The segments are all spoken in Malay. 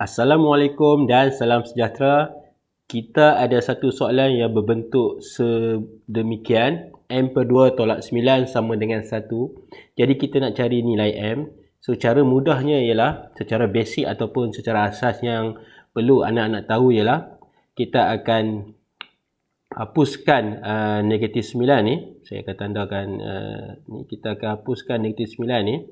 Assalamualaikum dan salam sejahtera. Kita ada satu soalan yang berbentuk sedemikian. M per 2 tolak 9 sama dengan 1. Jadi kita nak cari nilai M. So, cara mudahnya ialah secara basic ataupun secara asas yang perlu anak-anak tahu ialah kita akan hapuskan uh, negatif 9 ni. Saya akan tandakan uh, ni. Kita akan hapuskan negatif 9 ni.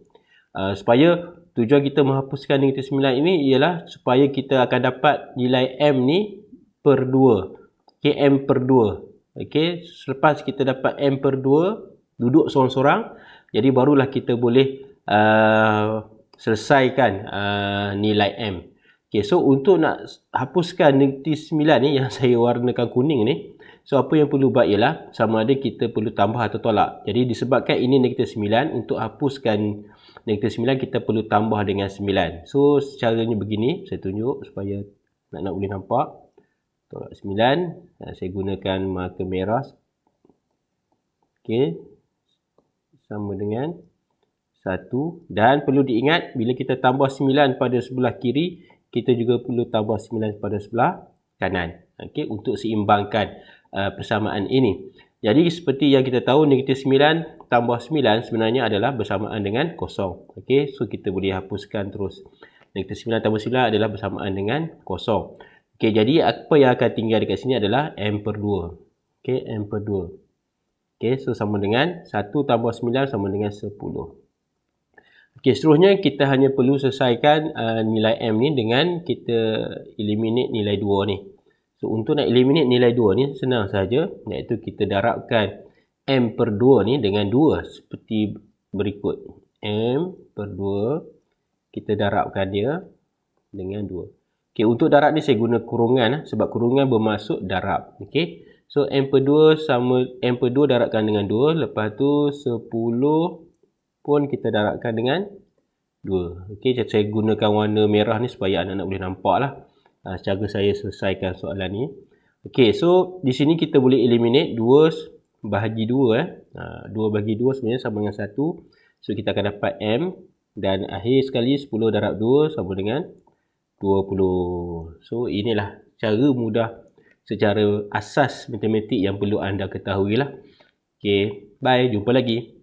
Uh, supaya tujuan kita menghapuskan negatif 9 ini ialah supaya kita akan dapat nilai M ni per 2 KM okay, per 2 okay, selepas kita dapat M per 2 duduk seorang-seorang jadi barulah kita boleh uh, selesaikan uh, nilai M okay, so untuk nak hapuskan negatif 9 ni yang saya warnakan kuning ni So apa yang perlu buat ialah sama ada kita perlu tambah atau tolak. Jadi disebabkan ini negatif 9 untuk hapuskan negatif 9 kita perlu tambah dengan 9. So secaranya begini saya tunjuk supaya nak nak boleh nampak. Tolak 9 dan saya gunakan marker merah. Okey. Sama dengan 1 dan perlu diingat bila kita tambah 9 pada sebelah kiri kita juga perlu tambah 9 pada sebelah kanan. Okey untuk seimbangkan. Uh, persamaan ini. Jadi seperti yang kita tahu negatif 9 tambah 9 sebenarnya adalah bersamaan dengan kosong. Okey, so kita boleh hapuskan terus. Negatif 9 tambah 9 adalah bersamaan dengan kosong. Okey, jadi apa yang akan tinggal dekat sini adalah M per 2. Okey, M per 2. Okey, so sama dengan 1 tambah 9 sama dengan 10. Okey, seterusnya kita hanya perlu selesaikan uh, nilai M ni dengan kita eliminate nilai 2 ni. So untuk nak eliminate nilai 2 ni senang saja iaitu kita darabkan M per 2 ni dengan 2 seperti berikut. M per 2 kita darabkan dia dengan 2. Okay, untuk darab ni saya guna kurungan eh, sebab kurungan bermaksud darab. Okay. So M per 2 sama M per 2 darabkan dengan 2. Lepas tu 10 pun kita darabkan dengan 2. Okay, saya gunakan warna merah ni supaya anak-anak boleh nampak lah uh, ah, cara saya selesaikan soalan ni. Okey, so di sini kita boleh eliminate 2 bahagi 2 eh. Uh, ah, 2 bahagi 2 sebenarnya sama dengan 1. So kita akan dapat M dan akhir sekali 10 darab 2 sama dengan 20. So inilah cara mudah secara asas matematik yang perlu anda ketahui lah. Okey, bye. Jumpa lagi.